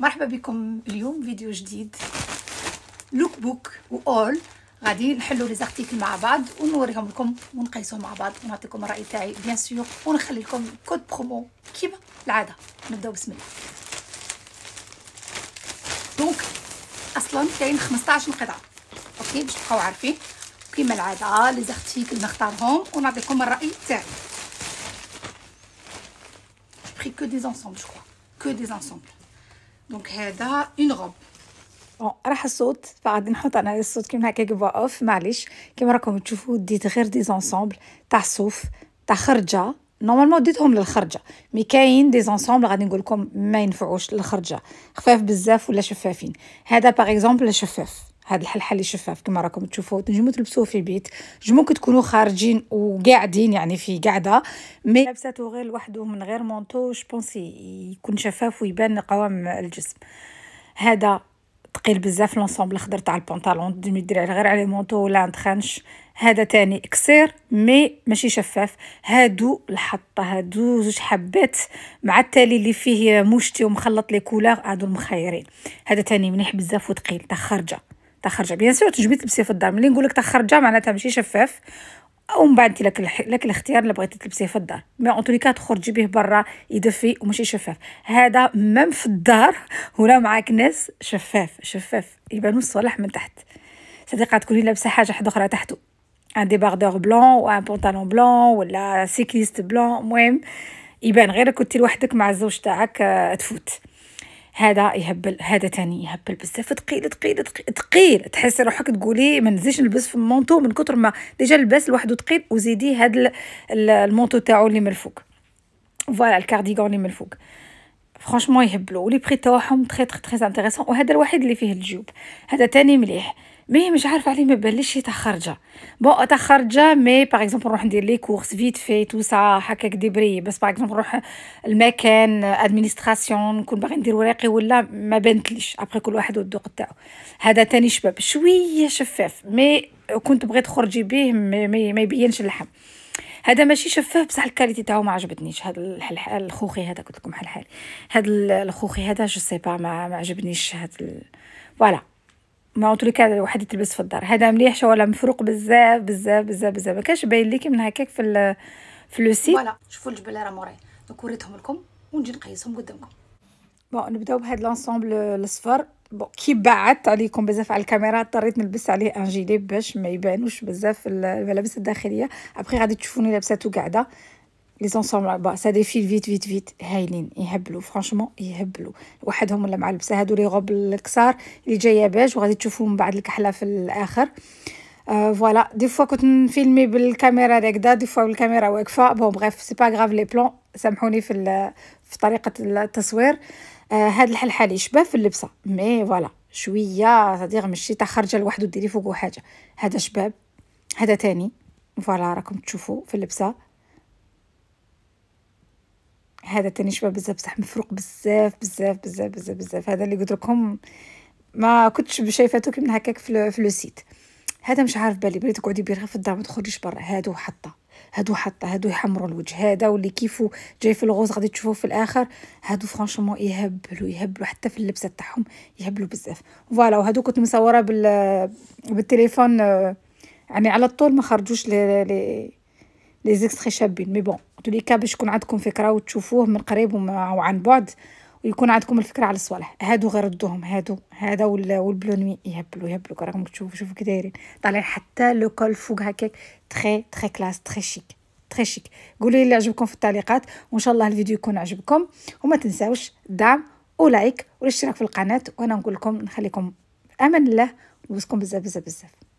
مرحبا بكم اليوم فيديو جديد لوك بوك واول غادي نحلو لي زارتيكل مع بعض ونوريهم لكم ونقيسهم مع بعض ونعطيكم الراي تاعي بيان سيغ ونخلي لكم كود برومو كيما العاده نبداو بسم الله دونك اصلا كاين 15 قطعه اوكي باش تبقاو عارفين كيما العاده لي زارتيكل نختارهم ونعطيكم الراي تاعي بري كو دي ensembles جو كو دي des دونك هذا اون غوب بون راح الصوت فغادي نحط انا الصوت كيما هكا كيف اوف معليش كيما راكم تشوفوا ديت غير دي زونسومبل تاع صوف تاع خرجه نورمالمون ديتهم للخرجه مي كاين دي زونسومبل غادي نقول لكم ما ينفعوش للخرجه خفاف بزاف ولا شفافين هذا باغ اكزومبل شفاف هذا الحلحل شفاف كما راكم تشوفوا تنجموا تلبسوه في البيت تنجموا تكونوا خارجين وقاعدين يعني في قاعده مي لابساتو غير لوحده من غير مونطو جوبونسي يكون شفاف ويبان قوام الجسم هذا ثقيل بزاف لونسومبل الخضر تاع البنطالون يدير غير على مونطو ولا نتخانش هذا تاني كسير مي ماشي شفاف هادو الحطه هادو زوج حبات مع التالي اللي فيه موشتي ومخلط لي كولور هادو المخيرين هذا تاني مليح بزاف وثقيل تاع خرجه تخرجها بيان سور تنجمي تلبسيه في الدار ملي نقول لك تخرجها معناتها ماشي شفاف ومن بعد لك لك الاختيار اللي بغيتي تلبسيه في الدار مي اون توليكا تخرجي به برا يدفي وماشي شفاف هذا ميم في الدار ولا معاك ناس شفاف شفاف يبانو الصالح من تحت صديقه تكوني لابسه حاجه حد اخرى تحته ان باردور بلون و ان بونطالون بلون ولا سيكليست بلون المهم يبان غير كنتي لوحدك مع الزوج تاعك آه، تفوت هذا يهبل هذا تاني يهبل بزاف ثقيل ثقيل ثقيل تحسي روحك تقولي ما نزيدش نلبس في المونتو من كتر ما ديجا لباس لوحده ثقيل وزيدي هذا المونطو تاعو اللي من الفوق فوالا الكارديغون اللي من الفوق فرانشمون يهبلوا ولي بري تاعهم تري تري تري انتريسون وهذا الوحيد اللي فيه الجيوب هذا تاني مليح مي مش عارفه عليه ما بلش تا بو بون مي باغ اكزومبل نروح ندير لي كورس فيت في تو سا هكاك ديبري بس باغ اكزومبل نروح المكان أدمينيستخاسيون نكون باغي ندير وراقي ولا ما بانتليش ابخي كل واحد والذوق تاعو هذا تاني شباب شويه شفاف مي كنت بغيت بيه به ما يبينش اللحم هذا ماشي شفاف بصح الكاليتي تاعو ما عجبتنيش هذا الخوخي هذا قلت لكم بحال حالي هذا الخوخي هذا جو سي با ما عجبنيش هذا فوالا ما قلت لك الواحد يتلبس في الدار هذا مليح شو ولا مفروق بزاف بزاف بزاف بزاف ما كانش باين لك من هكاك في في لو سيت فوالا شوفوا الجبل راه موراي دونك وريتهم لكم ونجي نقيسهم قدامكم بون نبداو بهذا لونسومبل الصفر بون كي بعدت عليكم بزاف على الكاميرا اضطريت نلبس عليه ان جيلي باش ما يبانوش بزاف الملابس الداخليه ابخي غادي تشوفوني لابساتو قاعده لي زونسومبل با سا ديفيل فيت فيت فيت هايلين يهبلوا فرانشمون يهبلوا وحدهم ولا مع لبسه هادو لي غوب الكسار اللي جايه باج وغادي تشوفو من بعد الكحله في الاخر فوالا دي فوا كنت نفيلمي بالكاميرا راكدا دي فوا الكاميرا واقفه بون بغيف سي با غاف لي بلون سامحوني في في طريقه التصوير هاد الحلحال يشبه في اللبسه مي فوالا شويه صديق ماشي تا خرجه لوحده ديري فوقو حاجه هذا شباب هذا تاني فوالا راكم تشوفوا في اللبسه هذا تاني شباب بزاف بصح مفروق بزاف بزاف بزاف بزاف بزاف هذا اللي قلت لكم ما كنتش شايفاتو كيما هكاك في لو سيت هذا مش عارف بالي بلي تقعدي بيه في الدار ما تخرجيش برا هادو حطه هادو حطه هادو يحمروا الوجه هذا واللي كيفو جاي في الغوز غادي تشوفوه في الاخر هادو فرانشومون يهبلوا يهبلوا حتى في اللبسه تاعهم يهبلوا بزاف فوالا وهادو كنت مصوره بال بالتليفون آه، يعني على طول ما خرجوش لي لي زيكستري شابين مي بون تو لي كابش باش تكون عندكم فكره وتشوفوه من قريب وعن بعد ويكون عندكم الفكره على الصوالح هادو غير ردوهم هادو هذا والبلو نوي يهبلوا يهبلوا راكم تشوفوا شوفوا كي دايرين طالعين حتى لو كول فوق هكاك تري تري كلاس تري شيك تري شيك قولوا لي اللي عجبكم في التعليقات وان شاء الله الفيديو يكون عجبكم وما تنساوش الدعم ولايك والاشتراك في القناه وانا نقول لكم نخليكم في امان الله ونبوسكم بزاف بزاف بزاف